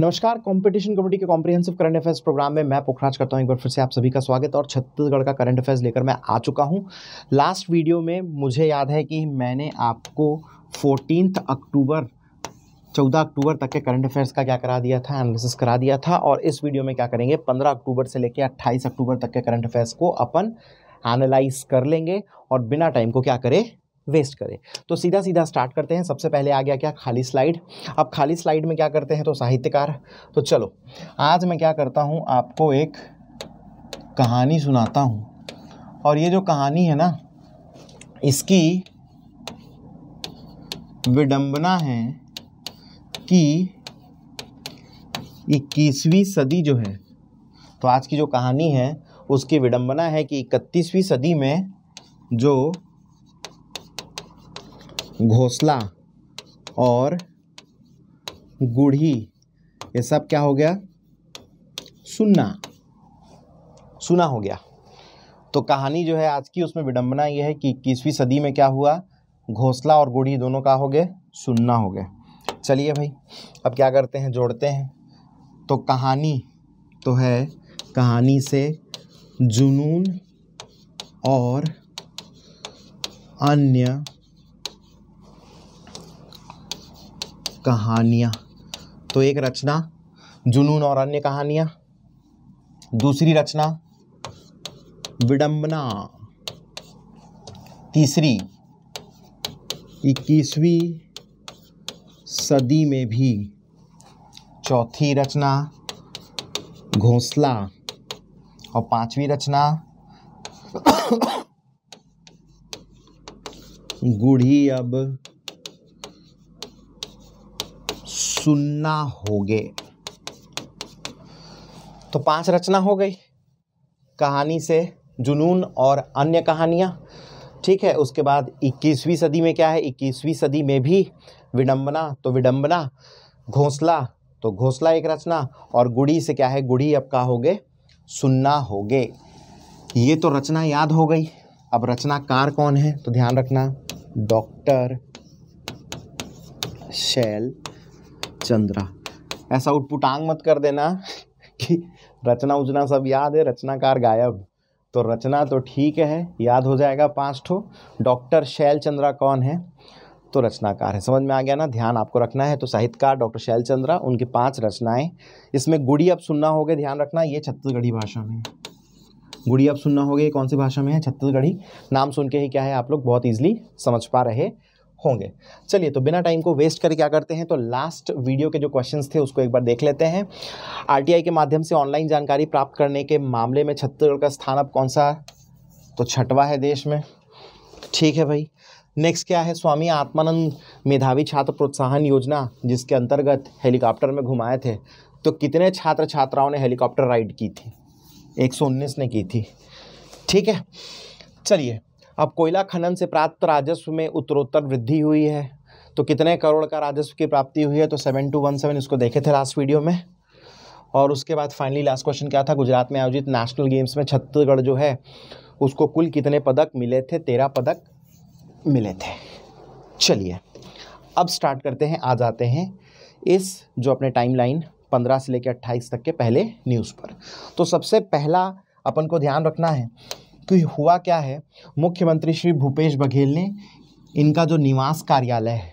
नमस्कार competition committee के comprehensive current affairs program में मैं पुखराज करता हूं एक बार फिर से आप सभी का स्वागत और छत्तीसगढ़ का करंट अफेयर्स लेकर मैं आ चुका हूं लास्ट वीडियो में मुझे याद है कि मैंने आपको फोर्टीन अक्टूबर चौदह अक्टूबर तक के करंट अफेयर्स का क्या करा दिया था एनालिसिस करा दिया था और इस वीडियो में क्या करेंगे पंद्रह अक्टूबर से लेकर अट्ठाईस अक्टूबर तक के करंट अफेयर्स को अपन एनालाइज कर लेंगे और बिना टाइम को क्या करें वेस्ट करें तो सीधा सीधा स्टार्ट करते हैं सबसे पहले आ गया क्या खाली स्लाइड अब खाली स्लाइड में क्या करते हैं तो साहित्यकार तो चलो आज मैं क्या करता हूँ आपको एक कहानी सुनाता हूँ और ये जो कहानी है ना इसकी विडंबना है कि इक्कीसवीं सदी जो है तो आज की जो कहानी है उसकी विडंबना है कि इकतीसवीं सदी में जो घोसला और गुढ़ी ये सब क्या हो गया सुनना सुना हो गया तो कहानी जो है आज की उसमें विडंबना ये है कि इक्कीसवीं सदी में क्या हुआ घोसला और गुढ़ी दोनों का हो गए सुनना हो गए चलिए भाई अब क्या करते हैं जोड़ते हैं तो कहानी तो है कहानी से जुनून और अन्य कहानियाँ तो एक रचना जुनून और अन्य कहानियाँ दूसरी रचना विडम्बना तीसरी इक्कीसवीं सदी में भी चौथी रचना घोंसला और पांचवी रचना गुढ़ी अब सुनना होगे तो पांच रचना हो गई कहानी से जुनून और अन्य कहानियाँ ठीक है उसके बाद 21वीं सदी में क्या है 21वीं सदी में भी विडंबना तो विडंबना घोंसला तो घोंसला एक रचना और गुड़ी से क्या है गुड़ी अब का होगे सुनना होगे ये तो रचना याद हो गई अब रचनाकार कौन है तो ध्यान रखना डॉक्टर शैल चंद्रा ऐसा उठपुटांग मत कर देना कि रचना उचना सब याद है रचनाकार गायब तो रचना तो ठीक है याद हो जाएगा पाँच ठो डॉक्टर शैल चंद्रा कौन है तो रचनाकार है समझ में आ गया ना ध्यान आपको रखना है तो साहित्यकार डॉक्टर शैल चंद्रा उनके पांच रचनाएं इसमें गुड़ी अब सुनना होगा ध्यान रखना ये छत्तीसगढ़ी भाषा में गुड़ी अब सुनना हो ये कौन सी भाषा में है छत्तीसगढ़ी नाम सुन के ही क्या है आप लोग बहुत ईजिली समझ पा रहे होंगे चलिए तो बिना टाइम को वेस्ट करके क्या करते हैं तो लास्ट वीडियो के जो क्वेश्चंस थे उसको एक बार देख लेते हैं आरटीआई के माध्यम से ऑनलाइन जानकारी प्राप्त करने के मामले में छत्तीसगढ़ का स्थान अब कौन सा तो छठवा है देश में ठीक है भाई नेक्स्ट क्या है स्वामी आत्मानंद मेधावी छात्र प्रोत्साहन योजना जिसके अंतर्गत हेलीकॉप्टर में घुमाए थे तो कितने छात्र छात्राओं ने हेलीकॉप्टर राइड की थी एक ने की थी ठीक है चलिए अब कोयला खनन से प्राप्त राजस्व में उत्तरोत्तर वृद्धि हुई है तो कितने करोड़ का राजस्व की प्राप्ति हुई है तो सेवन टू वन सेवन इसको देखे थे लास्ट वीडियो में और उसके बाद फाइनली लास्ट क्वेश्चन क्या था गुजरात में आयोजित नेशनल गेम्स में छत्तीसगढ़ जो है उसको कुल कितने पदक मिले थे तेरह पदक मिले थे चलिए अब स्टार्ट करते हैं आ जाते हैं इस जो अपने टाइम लाइन पंद्रह से लेकर अट्ठाईस तक के पहले न्यूज़ पर तो सबसे पहला अपन को ध्यान रखना है कि तो हुआ क्या है मुख्यमंत्री श्री भूपेश बघेल ने इनका जो निवास कार्यालय है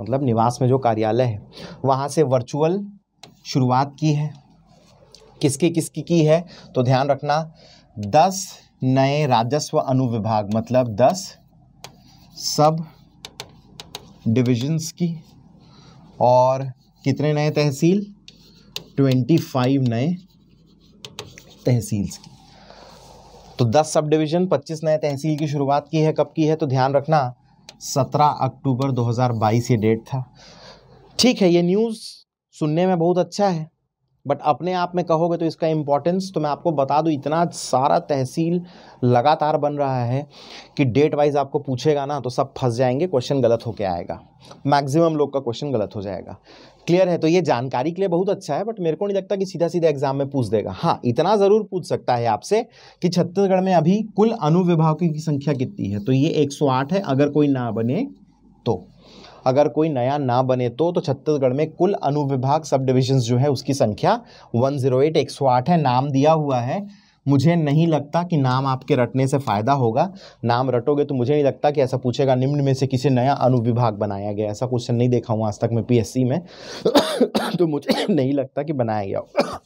मतलब निवास में जो कार्यालय है वहाँ से वर्चुअल शुरुआत की है किसकी किसकी की है तो ध्यान रखना दस नए राजस्व अनुविभाग मतलब दस सब डिविजन्स की और कितने नए तहसील ट्वेंटी फाइव नए तहसील्स की तो 10 सब डिवीज़न 25 नए तहसील की शुरुआत की है कब की है तो ध्यान रखना 17 अक्टूबर 2022 ये डेट था ठीक है ये न्यूज़ सुनने में बहुत अच्छा है बट अपने आप में कहोगे तो इसका इम्पोर्टेंस तो मैं आपको बता दूँ इतना सारा तहसील लगातार बन रहा है कि डेट वाइज आपको पूछेगा ना तो सब फंस जाएंगे क्वेश्चन गलत होके आएगा मैक्सिमम लोग का क्वेश्चन गलत हो जाएगा क्लियर है तो ये जानकारी के लिए बहुत अच्छा है बट मेरे को नहीं लगता कि सीधा सीधा एग्जाम में पूछ देगा हाँ इतना ज़रूर पूछ सकता है आपसे कि छत्तीसगढ़ में अभी कुल अनुविभागों की संख्या कितनी है तो ये 108 है अगर कोई ना बने तो अगर कोई नया ना बने तो तो छत्तीसगढ़ में कुल अनुविभाग सब डिविजन्स जो है उसकी संख्या 108 108 है नाम दिया हुआ है मुझे नहीं लगता कि नाम आपके रटने से फ़ायदा होगा नाम रटोगे तो मुझे नहीं लगता कि ऐसा पूछेगा निम्न में से किसी नया अनुविभाग बनाया गया ऐसा क्वेश्चन नहीं देखा हूँ आज तक मैं पीएससी में तो मुझे नहीं लगता कि बनाया गया हो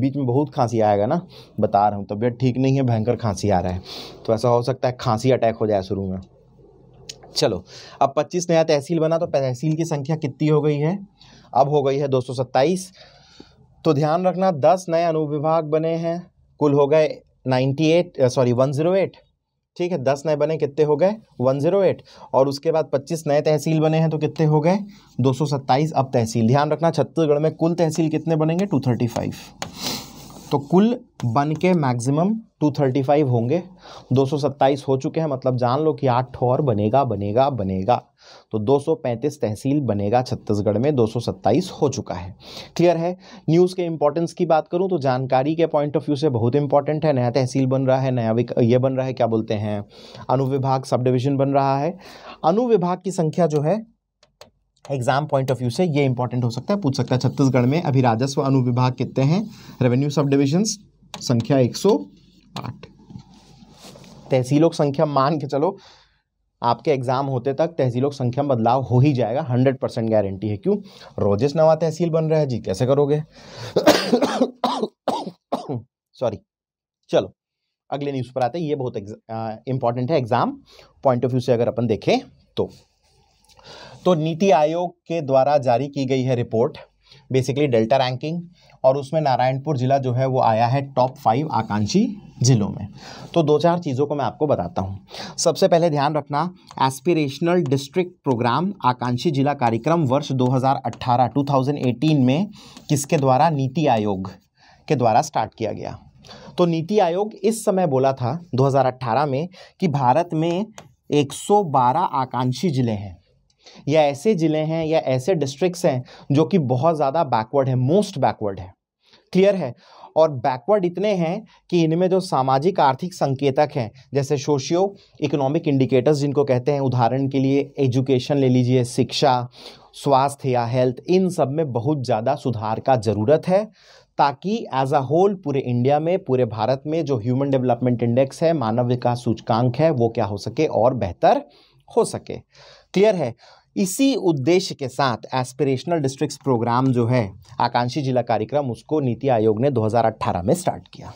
बीच में बहुत खांसी आएगा ना बता रहा हूँ तबीयत ठीक नहीं है भयंकर खांसी आ रहा है तो ऐसा हो सकता है खांसी अटैक हो जाए शुरू में चलो अब पच्चीस नया तहसील बना तो तहसील की संख्या कितनी हो गई है अब हो गई है दो तो ध्यान रखना दस नए अनुविभाग बने हैं कुल हो गए नाइन्टी एट सॉरी वन ठीक है दस नए बने कितने हो गए वन और उसके बाद पच्चीस नए तहसील बने हैं तो कितने हो गए दो सौ सत्ताईस अब तहसील ध्यान रखना छत्तीसगढ़ में कुल तहसील कितने बनेंगे टू थर्टी फाइव तो कुल बन के मैक्सिमम टू थर्टी फाइव होंगे दो सौ सत्ताईस हो चुके हैं मतलब जान लो कि आठ और बनेगा बनेगा बनेगा तो 235 तहसील बनेगा छत्तीसगढ़ में 227 हो चुका है क्लियर है न्यूज़ के इंपॉर्टेंस की बात करूँ तो जानकारी के पॉइंट ऑफ व्यू से बहुत इंपॉर्टेंट है नया तहसील बन रहा है नया ये बन रहा है क्या बोलते हैं अनुविभाग सब डिविजन बन रहा है अनुविभाग की संख्या जो है एग्जाम पॉइंट ऑफ व्यू से ये इंपॉर्टेंट हो सकता है पूछ सकता है छत्तीसगढ़ में अभी राजस्व अनुविभाग कितने हैं रेवेन्यू सब डिविजन संख्या 108 तहसीलों की संख्या मान के चलो आपके एग्ज़ाम होते तक तहसीलों की संख्या में बदलाव हो ही जाएगा हंड्रेड परसेंट गारंटी है क्यों रोजेस नवा तहसील बन रहा है जी कैसे करोगे सॉरी चलो अगले न्यूज़ पर आते हैं ये बहुत इंपॉर्टेंट है एग्ज़ाम पॉइंट ऑफ व्यू से अगर अपन देखें तो तो नीति आयोग के द्वारा जारी की गई है रिपोर्ट बेसिकली डेल्टा रैंकिंग और उसमें नारायणपुर ज़िला जो है वो आया है टॉप फाइव आकांक्षी ज़िलों में तो दो चार चीज़ों को मैं आपको बताता हूँ सबसे पहले ध्यान रखना एस्पिरेशनल डिस्ट्रिक्ट प्रोग्राम आकांक्षी जिला कार्यक्रम वर्ष 2018 2018 में किसके द्वारा नीति आयोग के द्वारा स्टार्ट किया गया तो नीति आयोग इस समय बोला था 2018 में कि भारत में 112 आकांक्षी ज़िले हैं या ऐसे ज़िले हैं या ऐसे डिस्ट्रिक्ट्स हैं जो कि बहुत ज़्यादा बैकवर्ड है मोस्ट बैकवर्ड है क्लियर है और बैकवर्ड इतने हैं कि इनमें जो सामाजिक आर्थिक संकेतक हैं जैसे सोशियो इकोनॉमिक इंडिकेटर्स जिनको कहते हैं उदाहरण के लिए एजुकेशन ले लीजिए शिक्षा स्वास्थ्य या हेल्थ इन सब में बहुत ज़्यादा सुधार का ज़रूरत है ताकि एज अ होल पूरे इंडिया में पूरे भारत में जो ह्यूमन डेवलपमेंट इंडेक्स है मानव विकास सूचकांक है वो क्या हो सके और बेहतर हो सके क्लियर है इसी उद्देश्य के साथ एस्पिरेशनल डिस्ट्रिक्ट्स प्रोग्राम जो है आकांक्षी जिला कार्यक्रम उसको नीति आयोग ने 2018 में स्टार्ट किया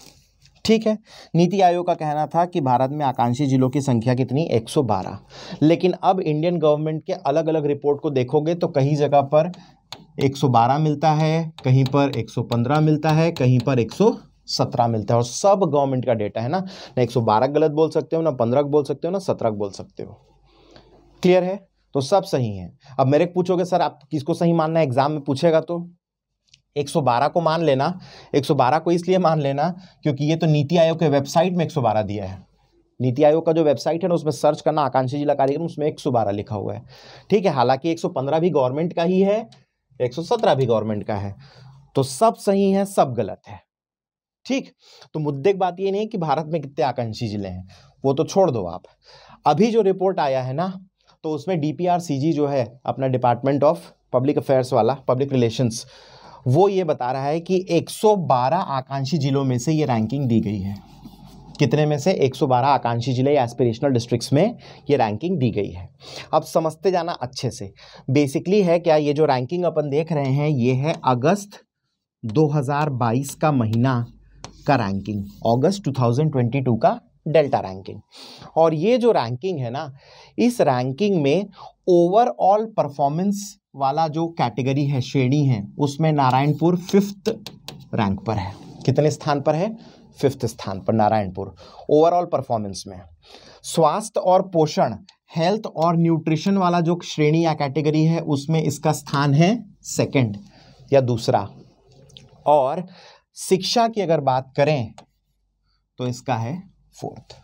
ठीक है नीति आयोग का कहना था कि भारत में आकांक्षी जिलों की संख्या कितनी 112 लेकिन अब इंडियन गवर्नमेंट के अलग अलग रिपोर्ट को देखोगे तो कहीं जगह पर 112 मिलता है कहीं पर 115 मिलता है कहीं पर 117 मिलता है और सब गवर्नमेंट का डेटा है ना ना बारह गलत बोल सकते हो ना पंद्रह बोल सकते हो ना सत्रह बोल सकते हो क्लियर है तो सब सही है अब मेरे को पूछोगे सर आप किसको सही मानना है एग्जाम में पूछेगा तो 112 को मान लेना 112 को इसलिए मान लेना क्योंकि ये तो नीति आयोग के वेबसाइट में 112 दिया है नीति आयोग का जो वेबसाइट है ना उसमें सर्च करना आकांक्षी जिला कार्यक्रम उसमें 112 लिखा हुआ है ठीक है हालांकि 115 भी गवर्नमेंट का ही है 117 भी गवर्नमेंट का है तो सब सही है सब गलत है ठीक तो मुद्दे की बात ये नहीं कि भारत में कितने आकांक्षी जिले हैं वो तो छोड़ दो आप अभी जो रिपोर्ट आया है ना तो उसमें डी पी जो है अपना डिपार्टमेंट ऑफ पब्लिक अफेयर्स वाला पब्लिक रिलेशंस वो ये बता रहा है कि 112 आकांक्षी जिलों में से ये रैंकिंग दी गई है कितने में से 112 आकांक्षी जिले या एस्पिरेशनल डिस्ट्रिक्ट्स में ये रैंकिंग दी गई है अब समझते जाना अच्छे से बेसिकली है क्या ये जो रैंकिंग अपन देख रहे हैं ये है अगस्त 2022 का महीना का रैंकिंग अगस्त 2022 का डेल्टा रैंकिंग और ये जो रैंकिंग है ना इस रैंकिंग में ओवरऑल परफॉर्मेंस वाला जो कैटेगरी है श्रेणी है उसमें नारायणपुर फिफ्थ रैंक पर है कितने स्थान पर है फिफ्थ स्थान पर नारायणपुर ओवरऑल परफॉर्मेंस में स्वास्थ्य और पोषण हेल्थ और न्यूट्रिशन वाला जो श्रेणी या कैटेगरी है उसमें इसका स्थान है सेकंड या दूसरा और शिक्षा की अगर बात करें तो इसका है फोर्थ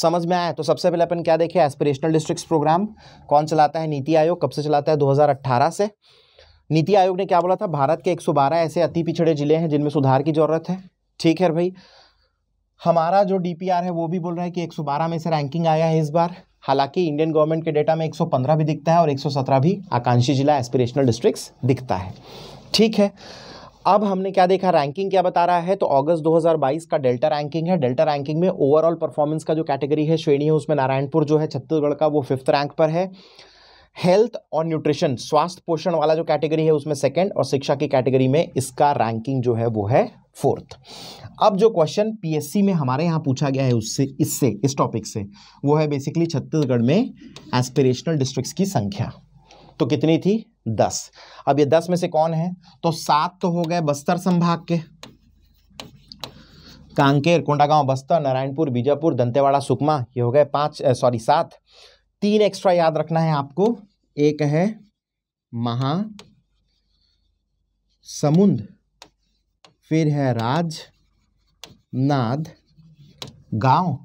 समझ में आया तो सबसे पहले अपन क्या देखें एस्पिरेशनल डिस्ट्रिक्ट्स प्रोग्राम कौन चलाता है नीति आयोग कब से चलाता है 2018 से नीति आयोग ने क्या बोला था भारत के 112 ऐसे अति पिछड़े जिले हैं जिनमें सुधार की ज़रूरत है ठीक है भाई हमारा जो डी है वो भी बोल रहा है कि एक में से रैंकिंग आया है इस बार हालांकि इंडियन गवर्नमेंट के डेटा में एक भी दिखता है और एक भी आकांक्षी जिला एस्पिरेशनल डिस्ट्रिक्ट दिखता है ठीक है अब हमने क्या देखा रैंकिंग क्या बता रहा है तो अगस्त 2022 का डेल्टा रैंकिंग है डेल्टा रैंकिंग में ओवरऑल परफॉर्मेंस का जो कैटेगरी है श्रेणी है उसमें नारायणपुर जो है छत्तीसगढ़ का वो फिफ्थ रैंक पर है हेल्थ और न्यूट्रिशन स्वास्थ्य पोषण वाला जो कैटेगरी है उसमें सेकेंड और शिक्षा की कैटेगरी में इसका रैंकिंग जो है वो है फोर्थ अब जो क्वेश्चन पीएससी में हमारे यहाँ पूछा गया है उससे इससे इस टॉपिक से वो है बेसिकली छत्तीसगढ़ में एस्पिरेशनल डिस्ट्रिक्ट्स की संख्या तो कितनी थी दस अब ये दस में से कौन है तो सात तो हो गए बस्तर संभाग के कांकेर कोंडागांव बस्तर नारायणपुर बीजापुर दंतेवाड़ा सुकमा ये हो गए पांच सॉरी सात तीन एक्स्ट्रा याद रखना है आपको एक है महा समुंद फिर है राज नाद गांव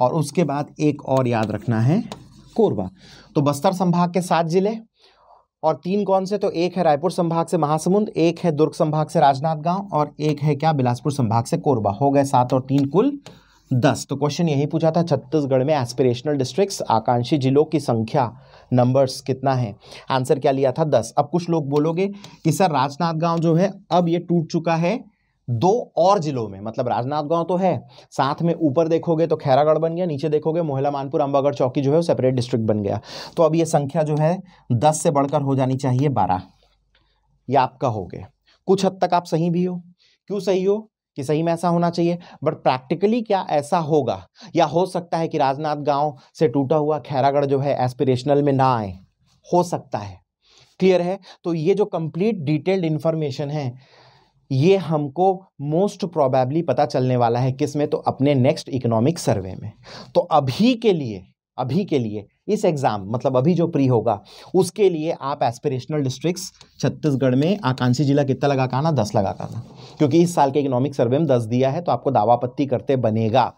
और उसके बाद एक और याद रखना है कोरबा तो बस्तर संभाग के सात जिले और तीन कौन से तो एक है रायपुर संभाग से महासमुंद एक है दुर्ग संभाग से राजनांदगांव और एक है क्या बिलासपुर संभाग से कोरबा हो गए सात और तीन कुल दस तो क्वेश्चन यही पूछा था छत्तीसगढ़ में एस्पिरेशनल डिस्ट्रिक्ट्स आकांक्षी जिलों की संख्या नंबर्स कितना है आंसर क्या लिया था दस अब कुछ लोग बोलोगे कि सर राजनांदगांव जो है अब ये टूट चुका है दो और जिलों में मतलब राजनाथगांव तो है साथ में ऊपर देखोगे तो खैरागढ़ बन गया नीचे देखोगे मोहला मानपुर अंबागढ़ चौकी जो है वो सेपरेट डिस्ट्रिक्ट बन गया तो अब ये संख्या जो है दस से बढ़कर हो जानी चाहिए बारह ये आपका हो गया कुछ हद तक आप सही भी हो क्यों सही हो कि सही में ऐसा होना चाहिए बट प्रैक्टिकली क्या ऐसा होगा या हो सकता है कि राजनाथ गांव से टूटा हुआ खैरागढ़ जो है एस्पिरेशनल में ना आए हो सकता है क्लियर है तो ये जो कंप्लीट डिटेल्ड इन्फॉर्मेशन है ये हमको मोस्ट प्रोबेबली पता चलने वाला है किस में तो अपने नेक्स्ट इकोनॉमिक सर्वे में तो अभी के लिए अभी के लिए इस एग्ज़ाम मतलब अभी जो प्री होगा उसके लिए आप एस्पिरेशनल डिस्ट्रिक्ट्स छत्तीसगढ़ में आकांक्षी जिला कितना लगा करना दस लगा करना क्योंकि इस साल के इकोनॉमिक सर्वे में दस दिया है तो आपको दावापत्ती करते बनेगा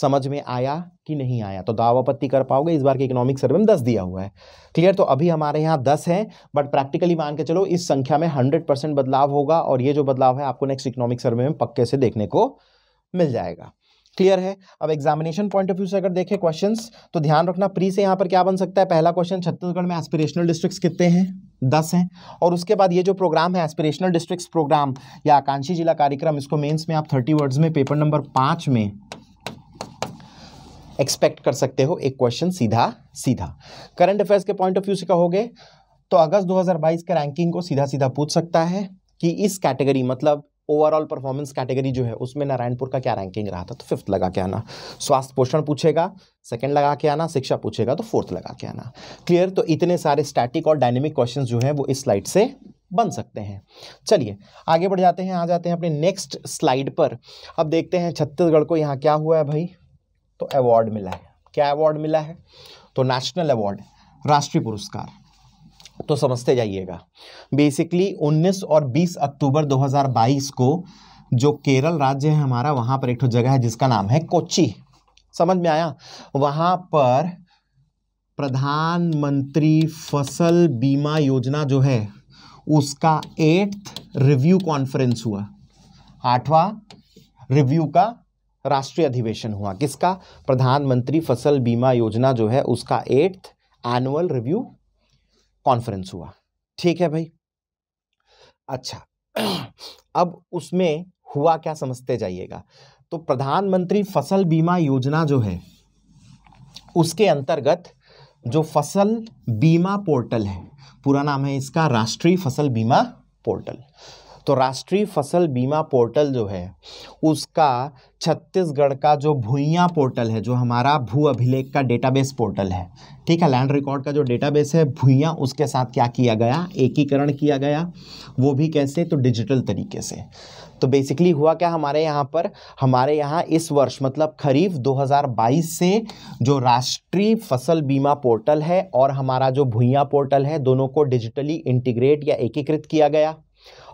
समझ में आया कि नहीं आया तो दावा आपत्ति कर पाओगे इस बार के इकोनॉमिक सर्वे में दस दिया हुआ है क्लियर तो अभी हमारे यहाँ दस है बट प्रैक्टिकली मान के चलो इस संख्या में हंड्रेड परसेंट बदलाव होगा और ये जो बदलाव है आपको नेक्स्ट इकोनॉमिक सर्वे में पक्के से देखने को मिल जाएगा क्लियर है अब एग्जामिनेशन पॉइंट ऑफ व्यू से अगर देखें क्वेश्चंस तो ध्यान रखना प्री से यहाँ पर क्या बन सकता है पहला क्वेश्चन छत्तीसगढ़ में एस्पिरेशनल डिस्ट्रिक्ट्स कितने हैं दस हैं और उसके बाद ये जो प्रोग्राम है एस्पिरेशनल डिस्ट्रिक्ट्स प्रोग्राम या आकांक्षी जिला कार्यक्रम इसको मेंस में आप थर्टी वर्ड्स में पेपर नंबर पाँच में एक्सपेक्ट कर सकते हो एक क्वेश्चन सीधा सीधा करंट अफेयर्स के पॉइंट ऑफ व्यू से कहोगे तो अगस्त 2022 के रैंकिंग को सीधा सीधा पूछ सकता है कि इस कैटेगरी मतलब ओवरऑल परफॉर्मेंस कैटेगरी जो है उसमें नारायणपुर का क्या रैंकिंग रहा था तो फिफ्थ लगा के आना स्वास्थ्य पोषण पूछेगा सेकंड लगा के आना शिक्षा पूछेगा तो फोर्थ लगा के आना क्लियर तो इतने सारे स्टैटिक और डायनेमिक क्वेश्चंस जो हैं वो इस स्लाइड से बन सकते हैं चलिए आगे बढ़ जाते हैं आ जाते हैं अपने नेक्स्ट स्लाइड पर अब देखते हैं छत्तीसगढ़ को यहाँ क्या हुआ है भाई तो अवार्ड मिला है क्या अवार्ड मिला है तो नेशनल अवार्ड राष्ट्रीय पुरस्कार तो समझते जाइएगा बेसिकली 19 और 20 अक्टूबर 2022 को जो केरल राज्य है हमारा वहाँ पर एक तो जगह है जिसका नाम है कोची समझ में आया वहाँ पर प्रधानमंत्री फसल बीमा योजना जो है उसका एट्थ रिव्यू कॉन्फ्रेंस हुआ आठवां रिव्यू का राष्ट्रीय अधिवेशन हुआ किसका प्रधानमंत्री फसल बीमा योजना जो है उसका एट्थ एनुअल रिव्यू कॉन्फ्रेंस हुआ ठीक है भाई अच्छा अब उसमें हुआ क्या समझते जाइएगा तो प्रधानमंत्री फसल बीमा योजना जो है उसके अंतर्गत जो फसल बीमा पोर्टल है पूरा नाम है इसका राष्ट्रीय फसल बीमा पोर्टल तो राष्ट्रीय फसल बीमा पोर्टल जो है उसका छत्तीसगढ़ का जो भूइया पोर्टल है जो हमारा भू अभिलेख का डेटाबेस पोर्टल है ठीक है लैंड रिकॉर्ड का जो डेटाबेस है भूइया उसके साथ क्या किया गया एकीकरण किया गया वो भी कैसे तो डिजिटल तरीके से तो बेसिकली हुआ क्या हमारे यहाँ पर हमारे यहाँ इस वर्ष मतलब खरीफ 2022 से जो राष्ट्रीय फसल बीमा पोर्टल है और हमारा जो भूइया पोर्टल है दोनों को डिजिटली इंटीग्रेट या एकीकृत किया गया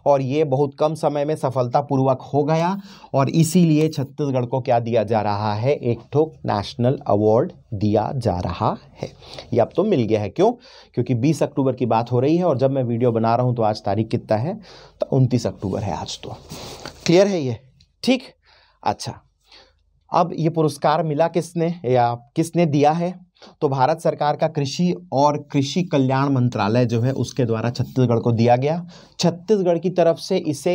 और ये बहुत कम समय में सफलतापूर्वक हो गया और इसीलिए छत्तीसगढ़ को क्या दिया जा रहा है एक ठोक नेशनल अवार्ड दिया जा रहा है ये अब तो मिल गया है क्यों क्योंकि 20 अक्टूबर की बात हो रही है और जब मैं वीडियो बना रहा हूँ तो आज तारीख कितना है तो उनतीस अक्टूबर है आज तो क्लियर है ये ठीक अच्छा अब ये पुरस्कार मिला किसने या किसने दिया है तो भारत सरकार का कृषि और कृषि कल्याण मंत्रालय जो है उसके द्वारा छत्तीसगढ़ को दिया गया छत्तीसगढ़ की तरफ से इसे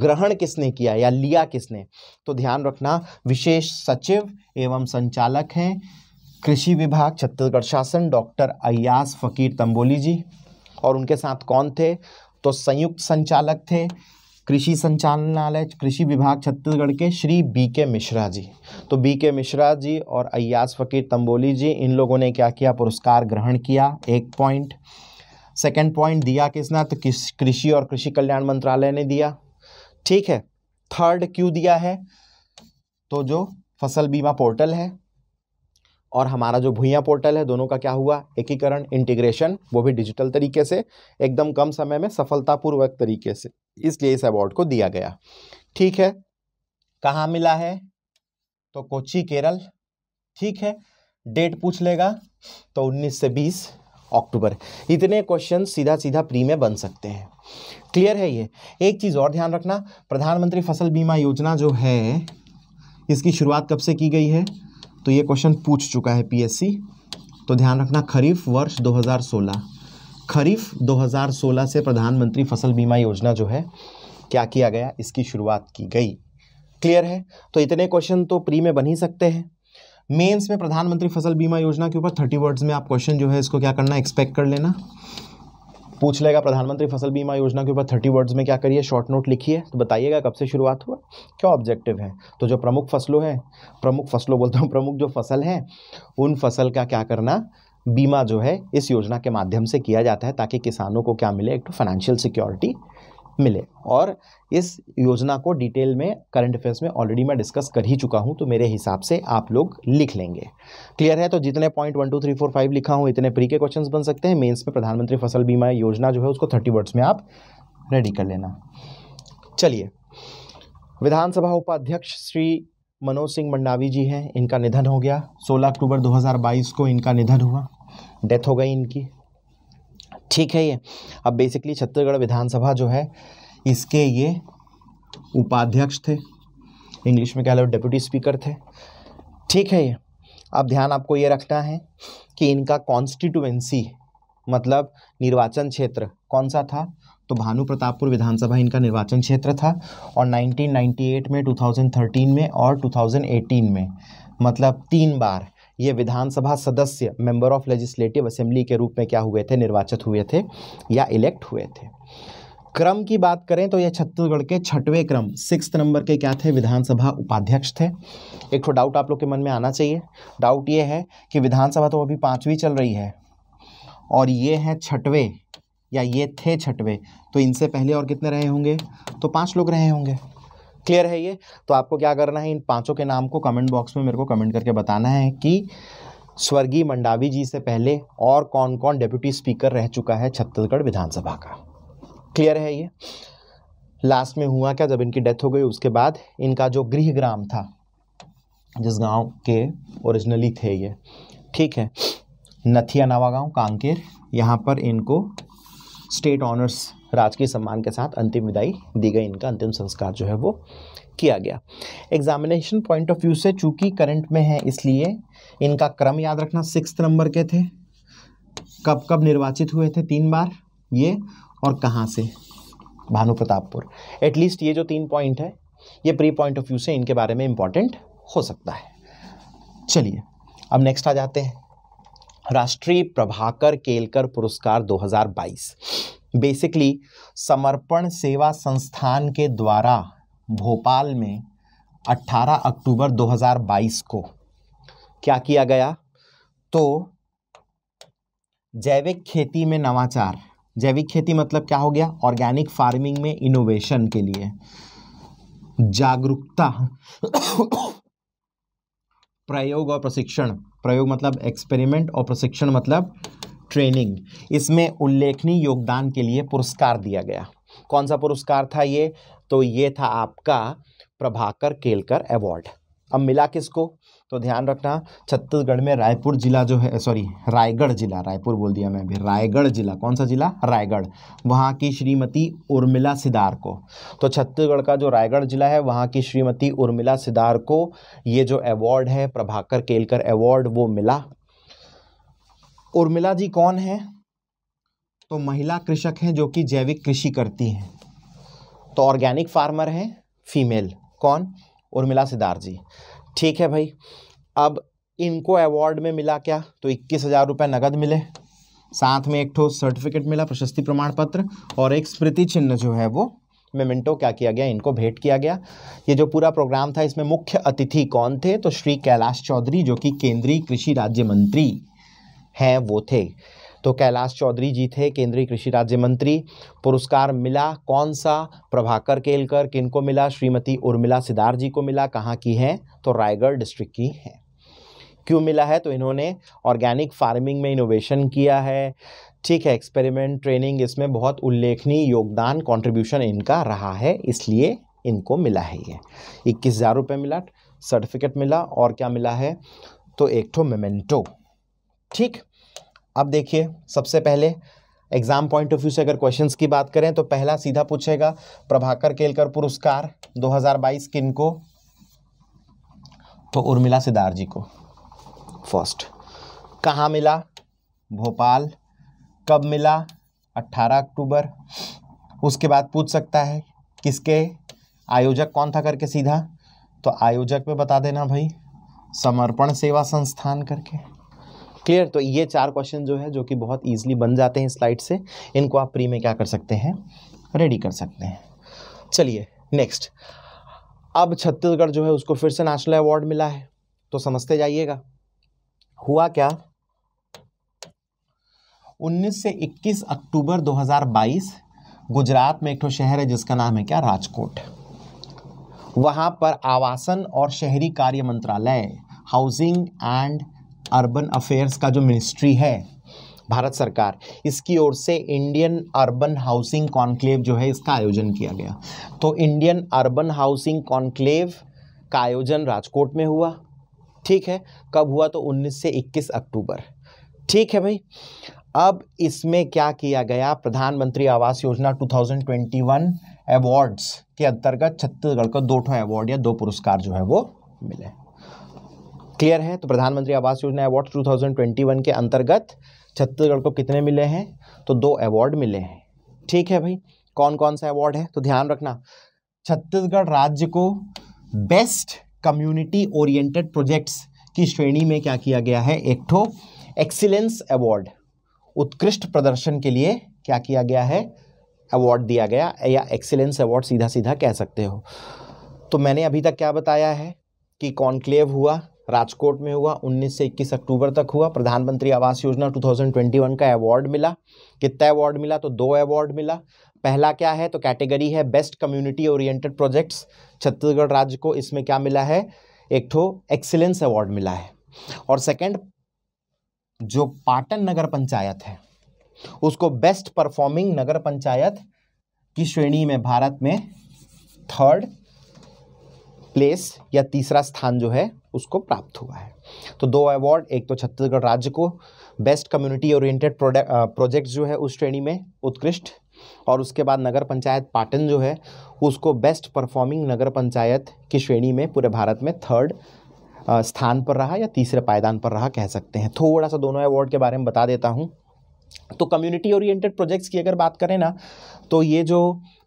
ग्रहण किसने किया या लिया किसने तो ध्यान रखना विशेष सचिव एवं संचालक हैं कृषि विभाग छत्तीसगढ़ शासन डॉक्टर अयास फ़कीर तंबोली जी और उनके साथ कौन थे तो संयुक्त संचालक थे कृषि संचालनालय कृषि विभाग छत्तीसगढ़ के श्री बी के मिश्रा जी तो बी के मिश्रा जी और अयास फ़कीर तंबोली जी इन लोगों ने क्या किया पुरस्कार ग्रहण किया एक पॉइंट सेकंड पॉइंट दिया किसने तो किस कृषि और कृषि कल्याण मंत्रालय ने दिया ठीक है थर्ड क्यों दिया है तो जो फसल बीमा पोर्टल है और हमारा जो भूया पोर्टल है दोनों का क्या हुआ एकीकरण इंटीग्रेशन वो भी डिजिटल तरीके से एकदम कम समय में सफलतापूर्वक तरीके से इसलिए इस अवार्ड को दिया गया ठीक है कहाँ मिला है तो कोची केरल ठीक है डेट पूछ लेगा तो 19 से 20 अक्टूबर इतने क्वेश्चन सीधा सीधा प्री में बन सकते हैं क्लियर है ये एक चीज़ और ध्यान रखना प्रधानमंत्री फसल बीमा योजना जो है इसकी शुरुआत कब से की गई है तो ये क्वेश्चन पूछ चुका है पीएससी तो ध्यान रखना खरीफ वर्ष 2016 खरीफ 2016 से प्रधानमंत्री फसल बीमा योजना जो है क्या किया गया इसकी शुरुआत की गई क्लियर है तो इतने क्वेश्चन तो प्री में बन ही सकते हैं मेंस में प्रधानमंत्री फसल बीमा योजना के ऊपर थर्टी वर्ड्स में आप क्वेश्चन जो है इसको क्या करना एक्सपेक्ट कर लेना पूछ लेगा प्रधानमंत्री फसल बीमा योजना के ऊपर थर्टी वर्ड्स में क्या करिए शॉर्ट नोट लिखिए तो बताइएगा कब से शुरुआत हुआ क्या ऑब्जेक्टिव है तो जो प्रमुख फसलों हैं प्रमुख फसलों बोलता हूँ प्रमुख जो फसल हैं उन फसल का क्या करना बीमा जो है इस योजना के माध्यम से किया जाता है ताकि किसानों को क्या मिले एक तो फाइनेंशियल सिक्योरिटी मिले और इस योजना को डिटेल में करंट अफेयर्स में ऑलरेडी मैं डिस्कस कर ही चुका हूं तो मेरे हिसाब से आप लोग लिख लेंगे क्लियर है तो जितने point one two three four five लिखा हूं इतने प्री के क्वेश्चंस बन सकते हैं मेंस में प्रधानमंत्री फसल बीमा योजना जो है उसको थर्टी वर्ड्स में आप रेडी कर लेना चलिए विधानसभा उपाध्यक्ष श्री मनोज सिंह मंडावी जी हैं इनका निधन हो गया सोलह अक्टूबर दो को इनका निधन हुआ डेथ हो गई इनकी ठीक है ये अब बेसिकली छत्तीसगढ़ विधानसभा जो है इसके ये उपाध्यक्ष थे इंग्लिश में कह लो डिप्यूटी स्पीकर थे ठीक है ये अब ध्यान आपको ये रखना है कि इनका कॉन्स्टिट्यूएंसी मतलब निर्वाचन क्षेत्र कौन सा था तो भानु प्रतापपुर विधानसभा इनका निर्वाचन क्षेत्र था और 1998 में 2013 में और 2018 में मतलब तीन बार ये विधानसभा सदस्य मेंबर ऑफ लेजिस्लेटिव असेंबली के रूप में क्या हुए थे निर्वाचित हुए थे या इलेक्ट हुए थे क्रम की बात करें तो ये छत्तीसगढ़ के छठवें क्रम सिक्स नंबर के क्या थे विधानसभा उपाध्यक्ष थे एक तो डाउट आप लोग के मन में आना चाहिए डाउट ये है कि विधानसभा तो अभी पाँचवीं चल रही है और ये हैं छठवें या ये थे छठवें तो इनसे पहले और कितने रहे होंगे तो पाँच लोग रहे होंगे क्लियर है ये तो आपको क्या करना है इन पांचों के नाम को कमेंट बॉक्स में मेरे को कमेंट करके बताना है कि स्वर्गीय मंडावी जी से पहले और कौन कौन डेप्यूटी स्पीकर रह चुका है छत्तीसगढ़ विधानसभा का क्लियर है ये लास्ट में हुआ क्या जब इनकी डेथ हो गई उसके बाद इनका जो गृहग्राम था जिस गांव के ओरिजिनली थे ये ठीक है नथिया नवा गाँव कांकेर यहाँ पर इनको स्टेट ऑनर्स राजकीय सम्मान के साथ अंतिम विदाई दी गई इनका अंतिम संस्कार जो है वो किया गया एग्जामिनेशन पॉइंट ऑफ व्यू से चूंकि करंट में है इसलिए इनका क्रम याद रखना सिक्स नंबर के थे कब कब निर्वाचित हुए थे तीन बार ये और कहाँ से भानु प्रतापपुर एटलीस्ट ये जो तीन पॉइंट है ये प्री पॉइंट ऑफ व्यू से इनके बारे में इम्पॉर्टेंट हो सकता है चलिए अब नेक्स्ट आ जाते हैं राष्ट्रीय प्रभाकर केलकर पुरस्कार बेसिकली समर्पण सेवा संस्थान के द्वारा भोपाल में 18 अक्टूबर 2022 को क्या किया गया तो जैविक खेती में नवाचार जैविक खेती मतलब क्या हो गया ऑर्गेनिक फार्मिंग में इनोवेशन के लिए जागरूकता प्रयोग और प्रशिक्षण प्रयोग मतलब एक्सपेरिमेंट और प्रशिक्षण मतलब ट्रेनिंग इसमें उल्लेखनीय योगदान के लिए पुरस्कार दिया गया कौन सा पुरस्कार था ये तो ये था आपका प्रभाकर केलकर अवार्ड अब मिला किसको तो ध्यान रखना छत्तीसगढ़ में रायपुर जिला जो है सॉरी रायगढ़ जिला रायपुर बोल दिया मैं अभी रायगढ़ जिला कौन सा जिला रायगढ़ वहाँ की श्रीमती उर्मिला सिदार को तो छत्तीसगढ़ का जो रायगढ़ जिला है वहाँ की श्रीमती उर्मिला सिदार को ये जो अवार्ड है प्रभाकर केलकर अवार्ड वो मिला उर्मिला जी कौन है तो महिला कृषक हैं जो कि जैविक कृषि करती हैं तो ऑर्गेनिक फार्मर हैं फीमेल कौन उर्मिला सिदार जी ठीक है भाई अब इनको अवार्ड में मिला क्या तो इक्कीस हज़ार रुपये नगद मिले साथ में एक ठो सर्टिफिकेट मिला प्रशस्ति प्रमाण पत्र और एक स्मृति चिन्ह जो है वो मेमेंटो क्या किया गया इनको भेंट किया गया ये जो पूरा प्रोग्राम था इसमें मुख्य अतिथि कौन थे तो श्री कैलाश चौधरी जो कि केंद्रीय कृषि राज्य मंत्री हैं वो थे तो कैलाश चौधरी जी थे केंद्रीय कृषि राज्य मंत्री पुरस्कार मिला कौन सा प्रभाकर केलकर किनको मिला श्रीमती उर्मिला सिदार जी को मिला कहाँ की हैं तो रायगढ़ डिस्ट्रिक्ट की हैं क्यों मिला है तो इन्होंने ऑर्गेनिक फार्मिंग में इनोवेशन किया है ठीक है एक्सपेरिमेंट ट्रेनिंग इसमें बहुत उल्लेखनीय योगदान कॉन्ट्रीब्यूशन इनका रहा है इसलिए इनको मिला है ये इक्कीस हज़ार रुपये मिला सर्टिफिकेट मिला और क्या मिला है तो एक ठो मेमेंटो ठीक अब देखिए सबसे पहले एग्जाम पॉइंट ऑफ व्यू से अगर क्वेश्चंस की बात करें तो पहला सीधा पूछेगा प्रभाकर केलकर पुरस्कार 2022 किन को तो उर्मिला सिदार जी को फर्स्ट कहाँ मिला भोपाल कब मिला 18 अक्टूबर उसके बाद पूछ सकता है किसके आयोजक कौन था करके सीधा तो आयोजक पे बता देना भाई समर्पण सेवा संस्थान करके क्लियर तो ये चार क्वेश्चन जो है जो कि बहुत ईजिली बन जाते हैं स्लाइड से इनको आप प्री में क्या कर सकते हैं रेडी कर सकते हैं चलिए नेक्स्ट अब छत्तीसगढ़ जो है उसको फिर से नेशनल अवार्ड मिला है तो समझते जाइएगा हुआ क्या 19 से 21 अक्टूबर 2022 गुजरात में एक ठो शहर है जिसका नाम है क्या राजकोट वहां पर आवासन और शहरी कार्य मंत्रालय हाउसिंग एंड अर्बन अफेयर्स का जो मिनिस्ट्री है भारत सरकार इसकी ओर से इंडियन अर्बन हाउसिंग कॉन्क्लेव जो है इसका आयोजन किया गया तो इंडियन अर्बन हाउसिंग कॉन्क्लेव का आयोजन राजकोट में हुआ ठीक है कब हुआ तो 19 से 21 अक्टूबर ठीक है भाई अब इसमें क्या किया गया प्रधानमंत्री आवास योजना 2021 अवार्ड्स के अंतर्गत छत्तीसगढ़ को दो ठो अवार्ड या दो पुरस्कार जो है वो मिले क्लियर है तो प्रधानमंत्री आवास योजना अवार्ड 2021 के अंतर्गत छत्तीसगढ़ को कितने मिले हैं तो दो अवार्ड मिले हैं ठीक है भाई कौन कौन सा अवार्ड है तो ध्यान रखना छत्तीसगढ़ राज्य को बेस्ट कम्युनिटी ओरिएंटेड प्रोजेक्ट्स की श्रेणी में क्या किया गया है एक ठो एक्सीलेंस अवार्ड उत्कृष्ट प्रदर्शन के लिए क्या किया गया है अवार्ड दिया गया या एक्सीलेंस अवार्ड सीधा सीधा कह सकते हो तो मैंने अभी तक क्या बताया है कि कॉन्क्लेव हुआ राजकोट में हुआ 19 से 21 अक्टूबर तक हुआ प्रधानमंत्री आवास योजना 2021 का अवार्ड मिला कितना अवार्ड मिला तो दो अवार्ड मिला पहला क्या है तो कैटेगरी है best community oriented projects Chhattisgarh राज्य को इसमें क्या मिला है एक ठो एक्सीलेंस अवार्ड मिला है और सेकेंड जो पाटन नगर पंचायत है उसको बेस्ट परफॉर्मिंग नगर पंचायत की श्रेणी में भारत में थर्ड प्लेस या तीसरा स्थान जो है उसको प्राप्त हुआ है तो दो अवार्ड एक तो छत्तीसगढ़ राज्य को बेस्ट कम्युनिटी ओरिएंटेड प्रोजेक्ट जो है उस श्रेणी में उत्कृष्ट और उसके बाद नगर पंचायत पाटन जो है उसको बेस्ट परफॉर्मिंग नगर पंचायत की श्रेणी में पूरे भारत में थर्ड स्थान पर रहा या तीसरे पायदान पर रहा कह सकते हैं थोड़ा सा दोनों अवार्ड के बारे में बता देता हूँ तो कम्युनिटी ओरिएंटेड प्रोजेक्ट्स की अगर बात करें ना तो ये जो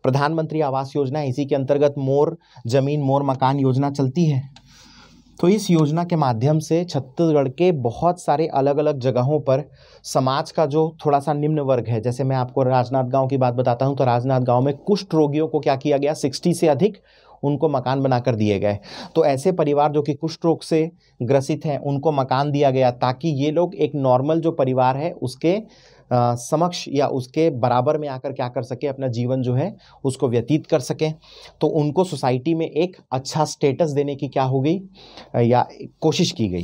प्रधानमंत्री आवास योजना है इसी के अंतर्गत मोर जमीन मोर मकान योजना चलती है तो इस योजना के माध्यम से छत्तीसगढ़ के बहुत सारे अलग अलग जगहों पर समाज का जो थोड़ा सा निम्न वर्ग है जैसे मैं आपको राजनाथ गांव की बात बताता हूं तो राजनाथ गांव में कुष्ठ रोगियों को क्या किया गया सिक्सटी से अधिक उनको मकान बनाकर दिए गए तो ऐसे परिवार जो कि कुष्ठ रोग से ग्रसित हैं उनको मकान दिया गया ताकि ये लोग एक नॉर्मल जो परिवार है उसके समक्ष या उसके बराबर में आकर क्या कर सके अपना जीवन जो है उसको व्यतीत कर सकें तो उनको सोसाइटी में एक अच्छा स्टेटस देने की क्या हो गई या कोशिश की गई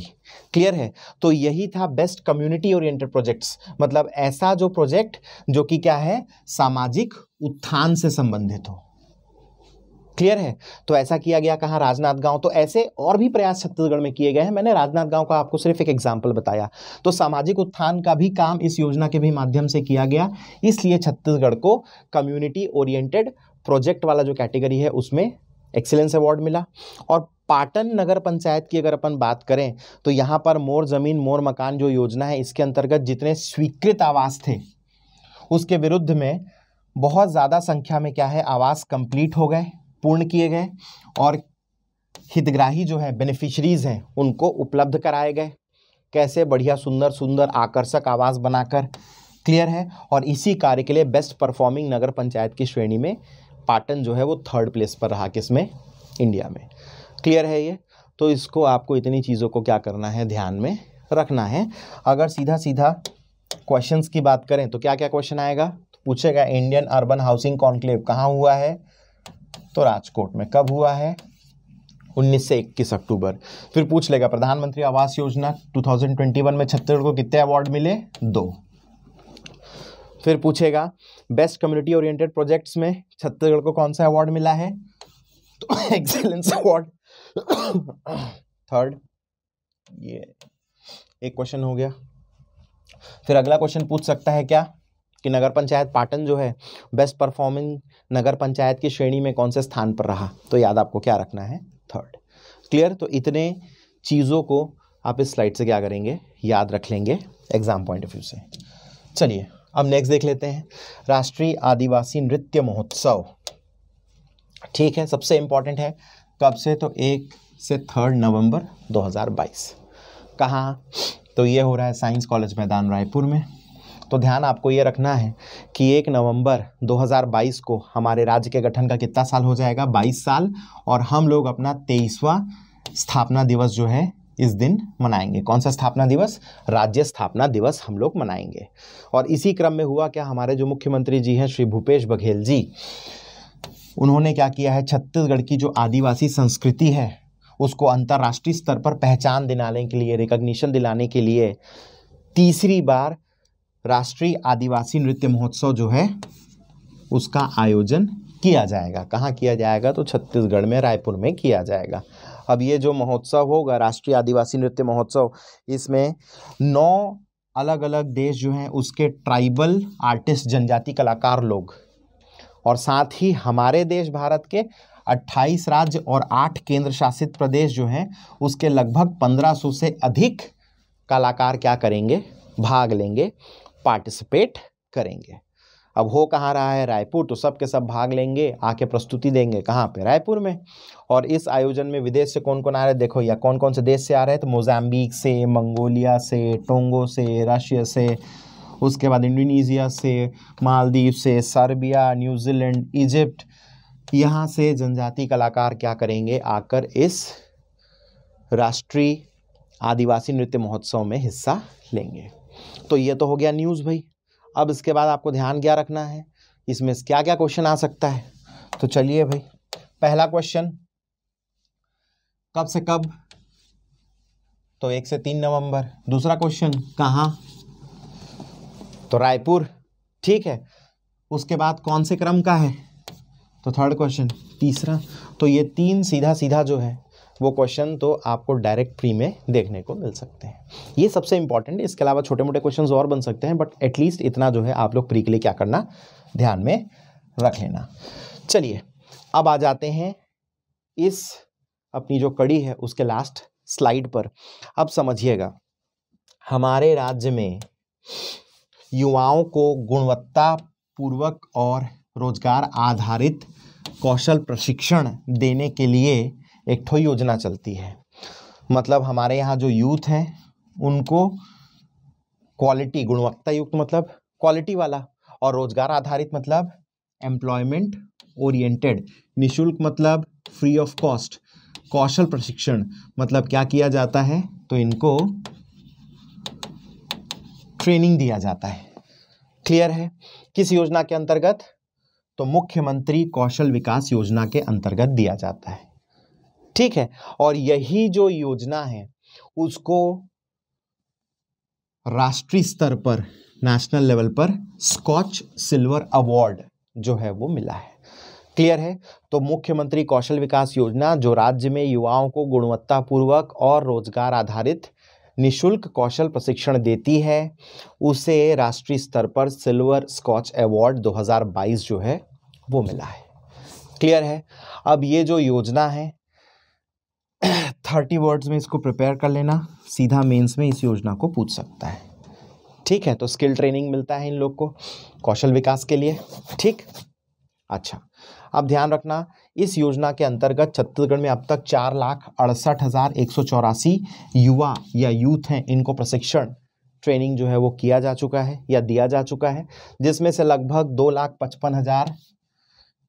क्लियर है तो यही था बेस्ट कम्युनिटी ओरिएंटेड प्रोजेक्ट्स मतलब ऐसा जो प्रोजेक्ट जो कि क्या है सामाजिक उत्थान से संबंधित हो क्लियर है तो ऐसा किया गया कहाँ राजनाथ गांव तो ऐसे और भी प्रयास छत्तीसगढ़ में किए गए हैं मैंने राजनाथ गांव का आपको सिर्फ एक एग्जाम्पल बताया तो सामाजिक उत्थान का भी काम इस योजना के भी माध्यम से किया गया इसलिए छत्तीसगढ़ को कम्युनिटी ओरिएंटेड प्रोजेक्ट वाला जो कैटेगरी है उसमें एक्सीलेंस अवार्ड मिला और पाटन नगर पंचायत की अगर अपन बात करें तो यहाँ पर मोर ज़मीन मोर मकान जो योजना है इसके अंतर्गत जितने स्वीकृत आवास थे उसके विरुद्ध में बहुत ज़्यादा संख्या में क्या है आवास कंप्लीट हो गए पूर्ण किए गए और हितग्राही जो है बेनिफिशरीज़ हैं उनको उपलब्ध कराए गए कैसे बढ़िया सुंदर सुंदर आकर्षक आवास बनाकर क्लियर है और इसी कार्य के लिए बेस्ट परफॉर्मिंग नगर पंचायत की श्रेणी में पाटन जो है वो थर्ड प्लेस पर रहा किस में इंडिया में क्लियर है ये तो इसको आपको इतनी चीज़ों को क्या करना है ध्यान में रखना है अगर सीधा सीधा क्वेश्चंस की बात करें तो क्या क्या क्वेश्चन आएगा पूछेगा इंडियन अर्बन हाउसिंग कॉन्क्लेव कहाँ हुआ है तो राजकोट में कब हुआ है उन्नीस से इक्कीस अक्टूबर फिर पूछ लेगा प्रधानमंत्री आवास योजना 2021 में छत्तीसगढ़ को कितने अवार्ड मिले दो फिर पूछेगा बेस्ट कम्युनिटी ओरिएंटेड प्रोजेक्ट्स में छत्तीसगढ़ को कौन सा अवार्ड मिला है तो एक्सेलेंस अवार्ड थर्ड ये एक क्वेश्चन हो गया फिर अगला क्वेश्चन पूछ सकता है क्या कि नगर पंचायत पाटन जो है बेस्ट परफॉर्मिंग नगर पंचायत की श्रेणी में कौन से स्थान पर रहा तो याद आपको क्या रखना है थर्ड क्लियर तो इतने चीज़ों को आप इस स्लाइड से क्या करेंगे याद रख लेंगे एग्ज़ाम पॉइंट ऑफ व्यू से चलिए अब नेक्स्ट देख लेते हैं राष्ट्रीय आदिवासी नृत्य महोत्सव ठीक है सबसे इम्पॉर्टेंट है कब से तो एक से थर्ड नवंबर 2022 कहाँ तो ये हो रहा है साइंस कॉलेज मैदान रायपुर में तो ध्यान आपको ये रखना है कि एक नवंबर 2022 को हमारे राज्य के गठन का कितना साल हो जाएगा 22 साल और हम लोग अपना तेईसवा स्थापना दिवस जो है इस दिन मनाएंगे कौन सा स्थापना दिवस राज्य स्थापना दिवस हम लोग मनाएंगे और इसी क्रम में हुआ क्या हमारे जो मुख्यमंत्री जी हैं श्री भूपेश बघेल जी उन्होंने क्या किया है छत्तीसगढ़ की जो आदिवासी संस्कृति है उसको अंतर्राष्ट्रीय स्तर पर पहचान दिलाने के लिए रिकग्निशन दिलाने के लिए तीसरी बार राष्ट्रीय आदिवासी नृत्य महोत्सव जो है उसका आयोजन किया जाएगा कहाँ किया जाएगा तो छत्तीसगढ़ में रायपुर में किया जाएगा अब ये जो महोत्सव होगा राष्ट्रीय आदिवासी नृत्य महोत्सव इसमें नौ अलग अलग देश जो हैं उसके ट्राइबल आर्टिस्ट जनजाति कलाकार लोग और साथ ही हमारे देश भारत के 28 राज्य और 8 केंद्र शासित प्रदेश जो हैं उसके लगभग 1500 से अधिक कलाकार क्या करेंगे भाग लेंगे पार्टिसिपेट करेंगे अब हो कहाँ रहा है रायपुर तो सब के सब भाग लेंगे आके प्रस्तुति देंगे कहाँ पे रायपुर में और इस आयोजन में विदेश से कौन कौन आ रहे हैं देखो या कौन कौन से देश से आ रहे हैं तो मोजाम्बिक से मंगोलिया से टोंगो से रशिया से उसके बाद इंडोनेशिया से मालदीव से सर्बिया न्यूजीलैंड इजिप्ट यहाँ से जनजाति कलाकार क्या करेंगे आकर इस राष्ट्रीय आदिवासी नृत्य महोत्सव में हिस्सा लेंगे तो ये तो हो गया न्यूज़ भाई अब इसके बाद आपको ध्यान क्या रखना है इसमें क्या क्या क्वेश्चन आ सकता है तो चलिए भाई पहला क्वेश्चन कब से कब तो एक से तीन नवंबर दूसरा क्वेश्चन कहाँ तो रायपुर ठीक है उसके बाद कौन से क्रम का है तो थर्ड क्वेश्चन तीसरा तो ये तीन सीधा सीधा जो है वो क्वेश्चन तो आपको डायरेक्ट फ्री में देखने को मिल सकते हैं ये सबसे इंपॉर्टेंट इसके अलावा छोटे मोटे क्वेश्चन और बन सकते हैं बट एटलीस्ट इतना जो है आप लोग प्री के लिए क्या करना ध्यान में रख लेना चलिए अब आ जाते हैं इस अपनी जो कड़ी है उसके लास्ट स्लाइड पर अब समझिएगा हमारे राज्य में युवाओं को गुणवत्ता पूर्वक और रोजगार आधारित कौशल प्रशिक्षण देने के लिए एक ठो योजना चलती है मतलब हमारे यहाँ जो यूथ हैं उनको क्वालिटी गुणवत्ता युक्त मतलब क्वालिटी वाला और रोजगार आधारित मतलब एम्प्लॉयमेंट ओरिएंटेड निशुल्क मतलब फ्री ऑफ कॉस्ट कौशल प्रशिक्षण मतलब क्या किया जाता है तो इनको ट्रेनिंग दिया जाता है क्लियर है किस योजना के अंतर्गत तो मुख्यमंत्री कौशल विकास योजना के अंतर्गत दिया जाता है ठीक है और यही जो योजना है उसको राष्ट्रीय स्तर पर नेशनल लेवल पर स्कॉच सिल्वर अवार्ड जो है वो मिला है क्लियर है तो मुख्यमंत्री कौशल विकास योजना जो राज्य में युवाओं को गुणवत्तापूर्वक और रोजगार आधारित निशुल्क कौशल प्रशिक्षण देती है उसे राष्ट्रीय स्तर पर सिल्वर स्कॉच अवार्ड 2022 जो है वो मिला है क्लियर है अब ये जो योजना है थर्टी वर्ड्स में इसको प्रिपेयर कर लेना सीधा मेंस में इस योजना को पूछ सकता है ठीक है तो स्किल ट्रेनिंग मिलता है इन लोग को कौशल विकास के लिए ठीक अच्छा अब ध्यान रखना इस योजना के अंतर्गत छत्तीसगढ़ में अब तक चार लाख अड़सठ हज़ार एक सौ चौरासी युवा या यूथ हैं इनको प्रशिक्षण ट्रेनिंग जो है वो किया जा चुका है या दिया जा चुका है जिसमें से लगभग दो लाख पचपन हज़ार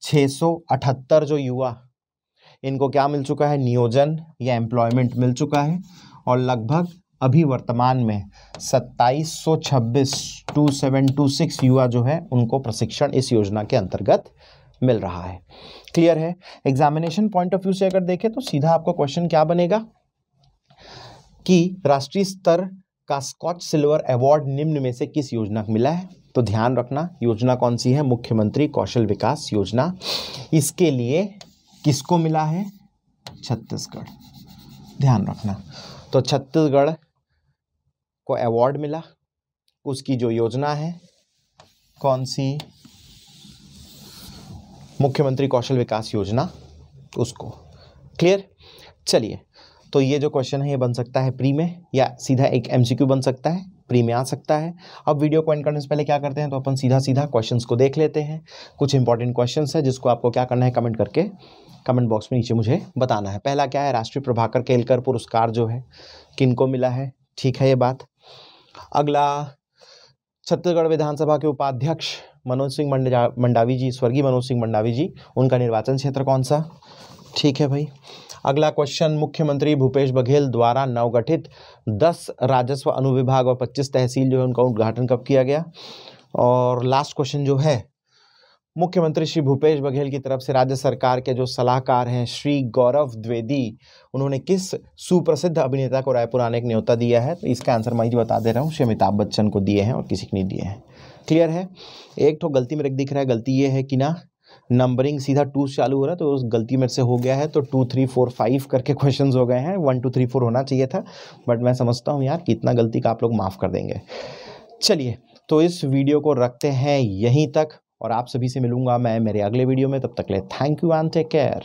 छः सौ अठहत्तर जो युवा इनको क्या मिल चुका है नियोजन या एम्प्लॉयमेंट मिल चुका है और लगभग अभी वर्तमान में सत्ताईस सौ छब्बीस टू सेवन टू सिक्स युवा जो है उनको प्रशिक्षण इस योजना के अंतर्गत मिल रहा है क्लियर है एग्जामिनेशन पॉइंट ऑफ व्यू से अगर देखें तो सीधा आपका क्वेश्चन क्या बनेगा कि राष्ट्रीय स्तर का स्कॉच सिल्वर अवार्ड निम्न में से किस योजना को मिला है तो ध्यान रखना योजना कौन सी है मुख्यमंत्री कौशल विकास योजना इसके लिए किसको मिला है छत्तीसगढ़ ध्यान रखना तो छत्तीसगढ़ को अवार्ड मिला उसकी जो योजना है कौन सी मुख्यमंत्री कौशल विकास योजना उसको क्लियर चलिए तो ये जो क्वेश्चन है ये बन सकता है प्री में या सीधा एक एमसीक्यू बन सकता है फ्री में आ सकता है अब वीडियो को एंड करने से पहले क्या करते हैं तो अपन सीधा सीधा क्वेश्चन को देख लेते हैं कुछ इंपॉर्टेंट क्वेश्चन है जिसको आपको क्या करना है कमेंट करके कमेंट बॉक्स में नीचे मुझे बताना है पहला क्या है राष्ट्रीय प्रभाकर केलकर पुरस्कार जो है किनको मिला है ठीक है ये बात अगला छत्तीसगढ़ विधानसभा के उपाध्यक्ष मनोज सिंह मंडावी जी स्वर्गीय मनोज सिंह मंडावी जी उनका निर्वाचन क्षेत्र कौन सा ठीक है भाई अगला क्वेश्चन मुख्यमंत्री भूपेश बघेल द्वारा नवगठित 10 राजस्व अनुविभाग और 25 तहसील जो है उनका उद्घाटन कब किया गया और लास्ट क्वेश्चन जो है मुख्यमंत्री श्री भूपेश बघेल की तरफ से राज्य सरकार के जो सलाहकार हैं श्री गौरव द्विवेदी उन्होंने किस सुप्रसिद्ध अभिनेता को रायपुर आने का न्योता दिया है तो इसका आंसर मैं ही बता दे रहा हूँ श्री अमिताभ बच्चन को दिए हैं और किसी को नहीं दिए हैं क्लियर है एक तो गलती मेरे दिख रहा है गलती ये है कि ना नंबरिंग सीधा टू से चालू हो रहा है तो उस गलती मेरे से हो गया है तो टू थ्री फोर फाइव करके क्वेश्चन हो गए हैं वन टू थ्री फोर होना चाहिए था बट मैं समझता हूँ यार कितना इतना गलती का आप लोग माफ़ कर देंगे चलिए तो इस वीडियो को रखते हैं यहीं तक और आप सभी से मिलूंगा मैं मेरे अगले वीडियो में तब तक ले thank you and take care